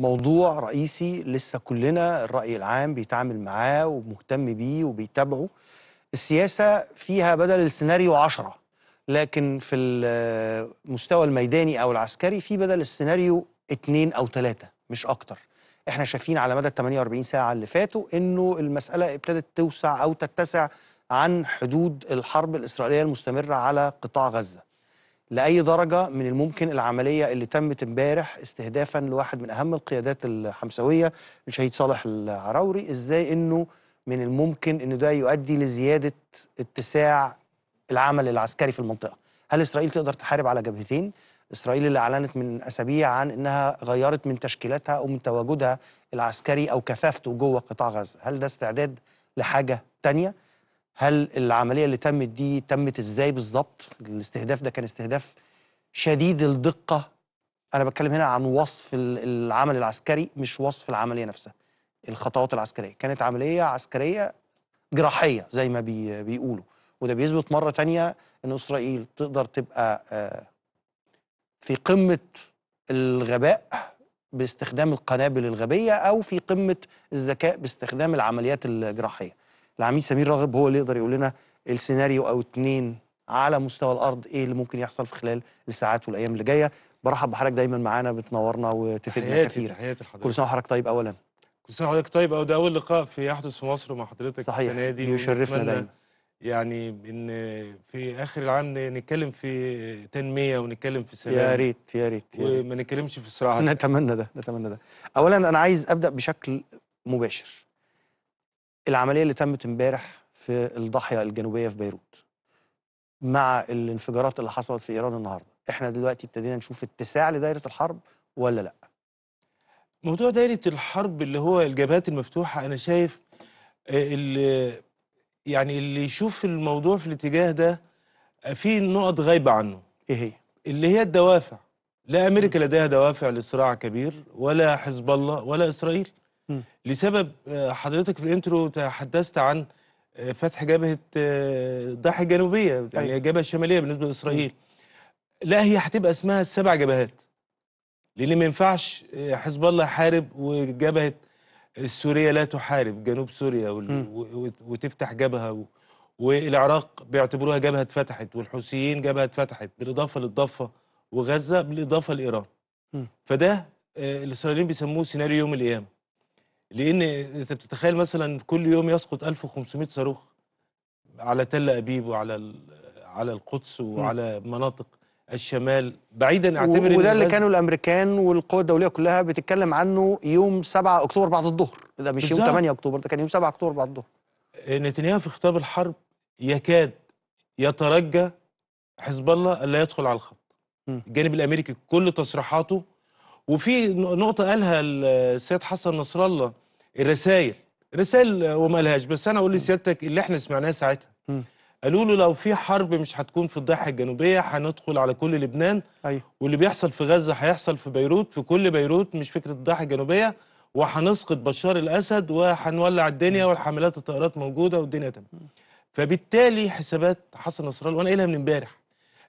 موضوع رئيسي لسه كلنا الرأي العام بيتعامل معاه ومهتم بيه وبيتابعه السياسة فيها بدل السيناريو عشرة لكن في المستوى الميداني أو العسكري في بدل السيناريو اتنين أو تلاتة مش أكتر احنا شايفين على مدى 48 ساعة اللي فاتوا انه المسألة ابتدت توسع أو تتسع عن حدود الحرب الإسرائيلية المستمرة على قطاع غزة لاي درجه من الممكن العمليه اللي تمت امبارح استهدافا لواحد من اهم القيادات الحمساويه الشهيد صالح العراوري ازاي انه من الممكن ان ده يؤدي لزياده اتساع العمل العسكري في المنطقه هل اسرائيل تقدر تحارب على جبهتين اسرائيل اللي اعلنت من اسابيع عن انها غيرت من تشكيلاتها او من تواجدها العسكري او كثافته جوه قطاع غزه هل ده استعداد لحاجه ثانيه هل العمليه اللي تمت دي تمت ازاي بالظبط الاستهداف ده كان استهداف شديد الدقه انا بتكلم هنا عن وصف العمل العسكري مش وصف العمليه نفسها الخطوات العسكريه كانت عمليه عسكريه جراحيه زي ما بي بيقولوا وده بيثبت مره تانية ان اسرائيل تقدر تبقى آه، في قمه الغباء باستخدام القنابل الغبيه او في قمه الذكاء باستخدام العمليات الجراحيه العميد سمير راغب هو اللي يقدر يقول لنا السيناريو او اتنين على مستوى الارض ايه اللي ممكن يحصل في خلال الساعات والايام اللي جايه برحب بحضرتك دايما معانا بتنورنا وتفيدنا كتير حياتي حضرتك كل سنه وحضرتك طيب اولا كل سنه وحضرتك طيب او ده اول لقاء في يحدث في مصر مع حضرتك صحيح. السنه دي يشرفنا دايما يعني ان في اخر العام نتكلم في تنميه ونتكلم في سلام يا ريت يا ريت وما نتكلمش في صراع نتمنى ده نتمنى ده اولا انا عايز ابدا بشكل مباشر العمليه اللي تمت امبارح في الضاحيه الجنوبيه في بيروت مع الانفجارات اللي حصلت في ايران النهارده احنا دلوقتي ابتدينا نشوف اتساع لدايره الحرب ولا لا موضوع دايره الحرب اللي هو الجبهات المفتوحه انا شايف آه، اللي يعني اللي يشوف الموضوع في الاتجاه ده في نقط غايبه عنه ايه هي اللي هي الدوافع لا امريكا لديها دوافع لصراع كبير ولا حزب الله ولا اسرائيل لسبب آه، حضرتك في الانترو تحدثت عن آه، فتح جبهه الضاحيه آه، الجنوبيه يعني أيوة. الجبهه الشماليه بالنسبه لاسرائيل لا هي هتبقى اسمها السبع جبهات لان ما ينفعش حزب الله يحارب وجبهه السوريه لا تحارب جنوب سوريا وال... وتفتح جبهه و... والعراق بيعتبروها جبهه اتفتحت والحوثيين جبهه اتفتحت بالاضافه للضفه وغزه بالاضافه لايران فده الاسرائيليين بيسموه سيناريو يوم القيامه لان انت بتتخيل مثلا كل يوم يسقط 1500 صاروخ على تل ابيب وعلى على القدس وعلى م. مناطق الشمال بعيدا اعتبر وده اللي كانوا الامريكان والقوى الدوليه كلها بتتكلم عنه يوم 7 اكتوبر بعد الظهر ده مش بالزبط. يوم 8 اكتوبر ده كان يوم 7 اكتوبر بعد الظهر آه، نتنياهو في خطاب الحرب يكاد يترجى حزب الله الا يدخل على الخط م. الجانب الامريكي كل تصريحاته وفي نقطه قالها السيد حسن نصر الله الرسائل رسائل وما لهاش بس انا اقول لسيادتك اللي احنا سمعناه ساعتها قالوا له لو في حرب مش هتكون في الضاحيه الجنوبيه هندخل على كل لبنان أيوه. واللي بيحصل في غزه هيحصل في بيروت في كل بيروت مش فكره الضاحيه الجنوبيه وهنسقط بشار الاسد وهنولع الدنيا والحملات الطائرات موجوده والدنيا تمام فبالتالي حسابات حسن نصر الله وانا قايلها من امبارح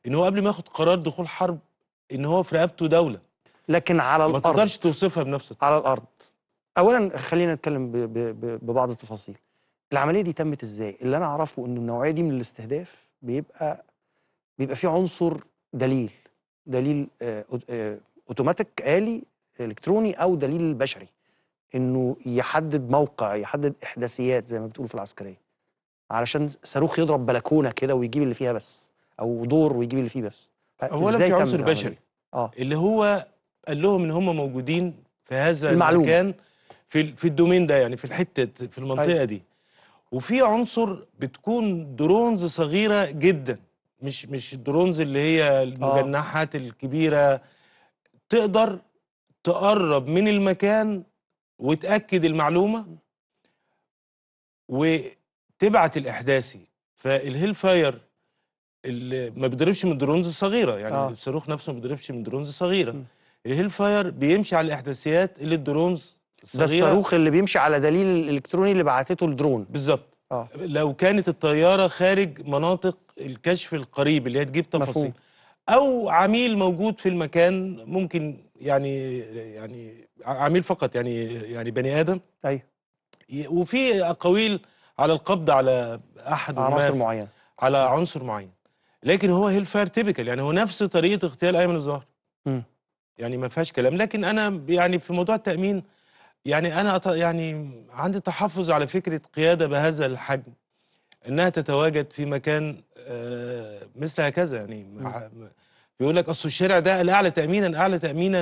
ان هو قبل ما ياخد قرار دخول حرب ان هو في رقبته دوله لكن على الارض ما تقدرش توصفها بنفس الطريقه على الارض اولا خلينا نتكلم ببعض التفاصيل العمليه دي تمت ازاي اللي انا اعرفه ان النوعيه دي من الاستهداف بيبقى بيبقى فيه عنصر دليل دليل آه، آه، اوتوماتيك آلي الكتروني او دليل بشري انه يحدد موقع يحدد احداثيات زي ما بتقولوا في العسكريه علشان صاروخ يضرب بلكونه كده ويجيب اللي فيها بس او دور ويجيب اللي فيه بس اولا في عنصر بشري اه اللي هو قال لهم ان هم موجودين في هذا المعلوم. المكان في في الدومين ده يعني في الحته في المنطقه أيوة. دي وفي عنصر بتكون درونز صغيره جدا مش مش الدرونز اللي هي المجنحات آه. الكبيره تقدر تقرب من المكان وتاكد المعلومه وتبعت الاحداثي فالهيل فاير اللي ما بيضربش من درونز صغيره يعني آه. الصاروخ نفسه ما بيضربش من درونز صغيره الهيل فاير بيمشي على الاحداثيات اللي الدرونز ده الصاروخ اللي بيمشي على دليل الالكتروني اللي بعتته الدرون بالظبط آه. لو كانت الطياره خارج مناطق الكشف القريب اللي هي تجيب تفاصيل مفهوم. او عميل موجود في المكان ممكن يعني يعني عميل فقط يعني يعني بني ادم ايوه وفي اقاويل على القبض على احد على عنصر معين على عنصر معين لكن هو هيل فاير تيبيكال يعني هو نفس طريقه اغتيال ايمن الظاهر يعني ما فيهاش كلام لكن انا يعني في موضوع التامين يعني أنا أط... يعني عندي تحفظ على فكرة قيادة بهذا الحجم إنها تتواجد في مكان آه، مثل هكذا يعني مع... بيقول لك أصل الشارع ده الأعلى تأمينا أعلى تأمينا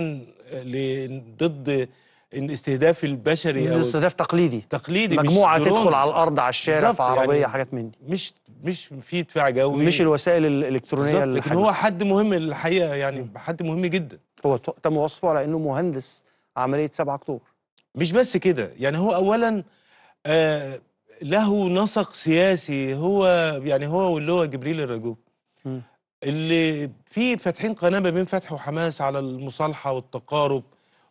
آه، ل... ضد الاستهداف البشري او استهداف تقليدي تقليدي مجموعه مش تدخل على الارض على الشارع في عربيه يعني حاجات من دي مش مش في دفاع جوي مش الوسائل الالكترونيه اللي لكن هو حد مهم الحقيقه يعني حد مهم جدا هو تم وصفه على انه مهندس عمليه 7 اكتوبر مش بس كده يعني هو اولا آه له نسق سياسي هو يعني هو واللي هو جبريل الرجوب اللي في فاتحين قناه ما بين فتح وحماس على المصالحه والتقارب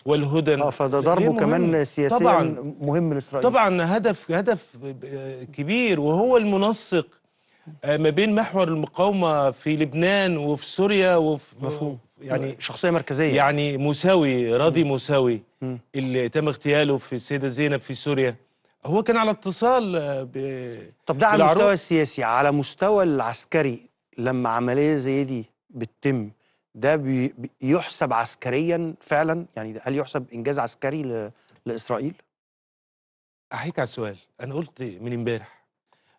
والهدن اه فده ضربه كمان سياسيا طبعًا مهم لاسرائيل طبعا هدف هدف آه، كبير وهو المنسق آه، ما بين محور المقاومه في لبنان وفي سوريا وفي مفهوم يعني شخصيه مركزيه يعني موساوي راضي موساوي اللي تم اغتياله في السيده زينب في سوريا هو كان على اتصال آه، ب طب ده على المستوى السياسي على مستوى العسكري لما عمليه زي دي بتتم ده بيحسب عسكريا فعلا يعني هل يحسب انجاز عسكري ل... لاسرائيل؟ احيك على السؤال انا قلت من امبارح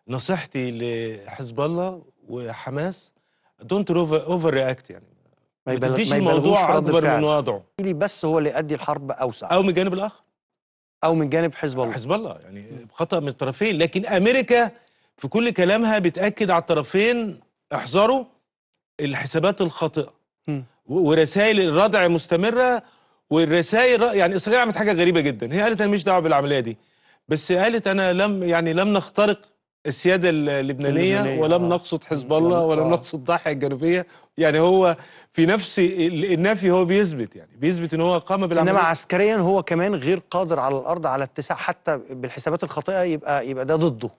نصيحتي لحزب الله وحماس دونت اوفر رياكت يعني ما, يبل... ما الموضوع اكبر من وضعه بس هو اللي يؤدي الحرب اوسع او من الجانب الاخر او من جانب حزب الله حزب الله يعني خطا من الطرفين لكن امريكا في كل كلامها بتاكد على الطرفين احذروا الحسابات الخاطئه ورسائل الردع مستمره والرسائل يعني اسرائيل عملت حاجه غريبه جدا هي قالت انا مش دعوه بالعمليه دي بس قالت انا لم يعني لم نخترق السياده اللبنانيه, اللبنانية ولم آه. نقصد حزب الله ولم آه. نقصد الضاحيه الجنوبيه يعني هو في نفس النفي هو بيثبت يعني بيثبت ان هو قام بالعمليه انما عسكريا هو كمان غير قادر على الارض على اتساع حتى بالحسابات الخاطئه يبقى يبقى ده ضده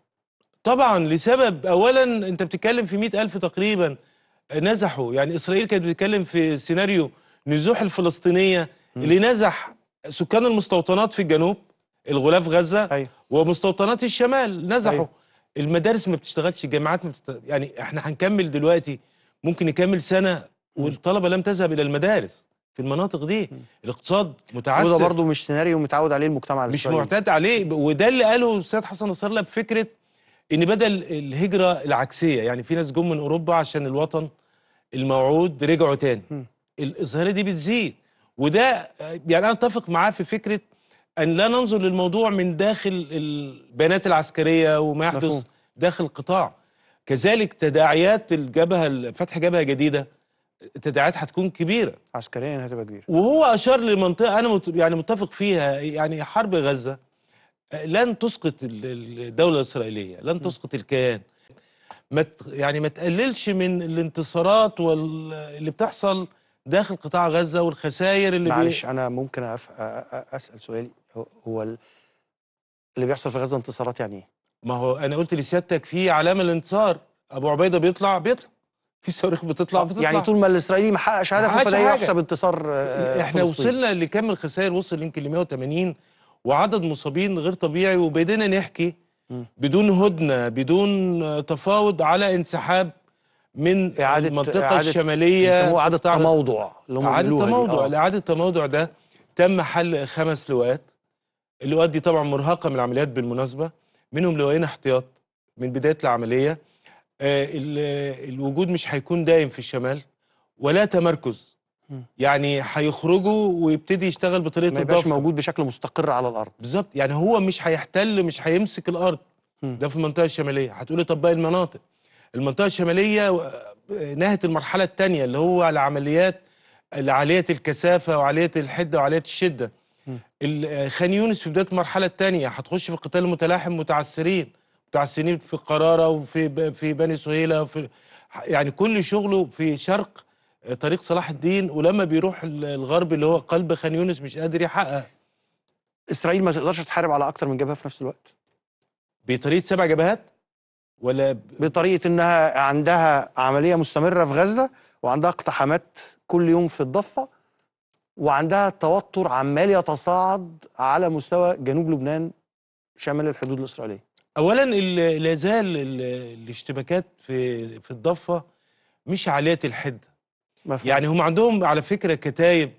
طبعا لسبب اولا انت بتتكلم في 100000 ألف تقريبا نزحوا يعني اسرائيل كانت بتتكلم في سيناريو نزوح الفلسطينيه م. اللي نزح سكان المستوطنات في الجنوب الغلاف غزه أيوه. ومستوطنات الشمال نزحوا أي. أيوه. المدارس ما بتشتغلش الجامعات ما بتت... يعني احنا هنكمل دلوقتي ممكن نكمل سنه والطلبه لم تذهب الى المدارس في المناطق دي الاقتصاد متعثر وده برضه مش سيناريو متعود عليه المجتمع الاسرائيلي مش معتاد عليه وده اللي قاله الاستاذ حسن نصر الله بفكره ان بدل الهجره العكسيه يعني في ناس جم من اوروبا عشان الوطن الموعود رجعوا تاني الظاهره دي بتزيد وده يعني انا اتفق معاه في فكره ان لا ننظر للموضوع من داخل البيانات العسكريه وما يحدث داخل القطاع كذلك تداعيات الجبهه فتح جبهه جديده التداعيات هتكون كبيره عسكريا هتبقى كبيره وهو اشار لمنطقه انا يعني متفق فيها يعني حرب غزه لن تسقط الدوله الاسرائيليه لن تسقط الكيان ما يعني ما تقللش من الانتصارات واللي بتحصل داخل قطاع غزه والخسائر اللي معلش بي... انا ممكن أف... اسال سؤالي هو اللي بيحصل في غزه انتصارات يعني ايه ما هو انا قلت لسيادتك في علامه الانتصار ابو عبيده بيطلع بيطلع في صواريخ بتطلع يعني بتطلع يعني طول ما الاسرائيلي ما حققش هدفه فده يحسب انتصار آه، احنا وصلنا لكم الخسائر وصل يمكن ل 180 وعدد مصابين غير طبيعي وبدينا نحكي بدون هدنه بدون تفاوض على انسحاب من إعادة المنطقه إعادة الشماليه يسموه اعاده تموضع اعاده تموضع آه. اعاده التموضع ده تم حل خمس لواءات اللواءات دي طبعا مرهقه من العمليات بالمناسبه منهم لواءين احتياط من بدايه العمليه آه، الوجود مش هيكون دايم في الشمال ولا تمركز يعني هيخرجوا ويبتدي يشتغل بطريقه الضفه ما يبقاش موجود بشكل مستقر على الارض بالظبط يعني هو مش هيحتل مش هيمسك الارض ده في المنطقه الشماليه هتقولي طب باقي المناطق المنطقه الشماليه آه، نهت المرحله الثانيه اللي هو على عمليات عاليه الكثافه وعاليه الحده وعاليه الشده خان يونس في بدايه المرحله الثانيه هتخش في قتال متلاحم متعسرين بتاع السنين في قراره وفي في بني سهيله في يعني كل شغله في شرق آه، طريق صلاح الدين ولما بيروح الغرب اللي هو قلب خان يونس مش قادر يحقق اسرائيل ما تقدرش تحارب على اكتر من جبهه في نفس الوقت بطريقه سبع جبهات ولا ب... بطريقه انها عندها عمليه مستمره في غزه وعندها اقتحامات كل يوم في الضفه وعندها توتر عمال يتصاعد على مستوى جنوب لبنان شمال الحدود الاسرائيليه اولا لا زال الاشتباكات في في الضفه مش عاليه الحده مفهوم. يعني هم عندهم على فكره كتايب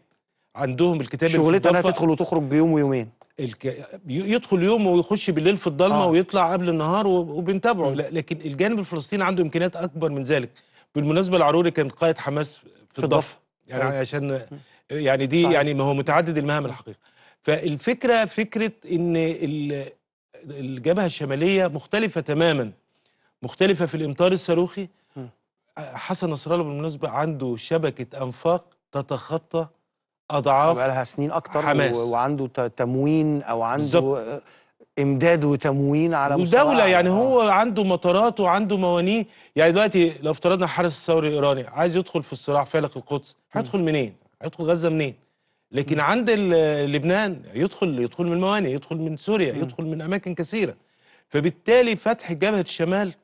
عندهم الكتاب شغلتها انها تدخل وتخرج بيوم ويومين الك... يدخل يوم ويخش بالليل في الضلمه آه. ويطلع قبل النهار وبنتابعه لكن الجانب الفلسطيني عنده امكانيات اكبر من ذلك بالمناسبه العروري كان قائد حماس في الضفه يعني آه. عشان يعني دي صحيح. يعني ما هو متعدد المهام الحقيقه فالفكره فكره ان ال... الجبهه الشماليه مختلفه تماما مختلفه في الامطار الصاروخي حسن نصر الله بالمناسبه عنده شبكه انفاق تتخطى اضعاف بقى لها سنين اكتر حماس. وعنده تموين او عنده بالزبط. امداد وتموين على مستوى ودولة يعني هو آه. عنده مطارات وعنده موانيه يعني دلوقتي لو افترضنا حرس الثوري الايراني عايز يدخل في الصراع فالق القدس هيدخل منين هيدخل غزه منين لكن عند لبنان يدخل يدخل من الموانئ يدخل من سوريا يدخل من اماكن كثيره فبالتالي فتح جبهه الشمال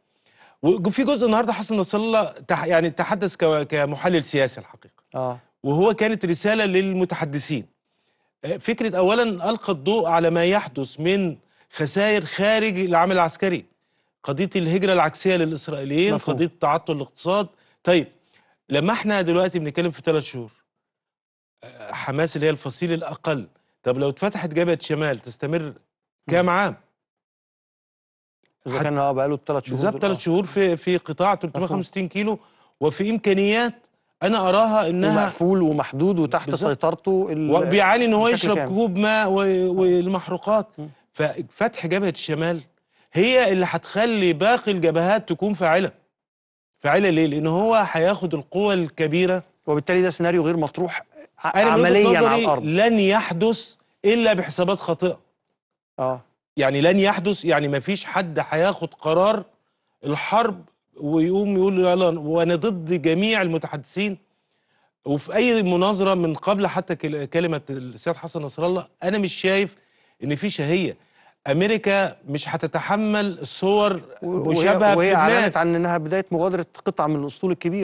وفي جزء النهارده حسن نصر الله يعني تحدث كمحلل سياسي الحقيقه اه وهو كانت رساله للمتحدثين آه، فكره اولا القى الضوء على ما يحدث من خسائر خارج العمل العسكري قضيه الهجره العكسيه للاسرائيليين مفهوم. قضيه تعطل الاقتصاد طيب لما احنا دلوقتي بنتكلم في ثلاث شهور حماس اللي هي الفصيل الاقل طب لو اتفتحت جبهه شمال تستمر كام عام؟ اذا كان اه بقاله ثلاث شهور بالظبط ثلاث شهور في في قطاع 365 كيلو وفي امكانيات انا اراها انها مقفول ومحدود وتحت بالزبط. سيطرته وبيعاني ان هو يشرب كوب ماء والمحروقات ففتح جبهه الشمال هي اللي هتخلي باقي الجبهات تكون فاعله فاعله ليه؟ لان هو هياخد القوى الكبيره وبالتالي ده سيناريو غير مطروح عمليا على الارض لن يحدث الا بحسابات خاطئه اه يعني لن يحدث يعني ما فيش حد هياخد قرار الحرب ويقوم يقول يلا وانا ضد جميع المتحدثين وفي اي مناظره من قبل حتى كلمه السيد حسن نصر الله انا مش شايف ان في شهيه امريكا مش هتتحمل صور مشابهه وهي, وهي اعلنت عن انها بدايه مغادره قطعه من الاسطول الكبير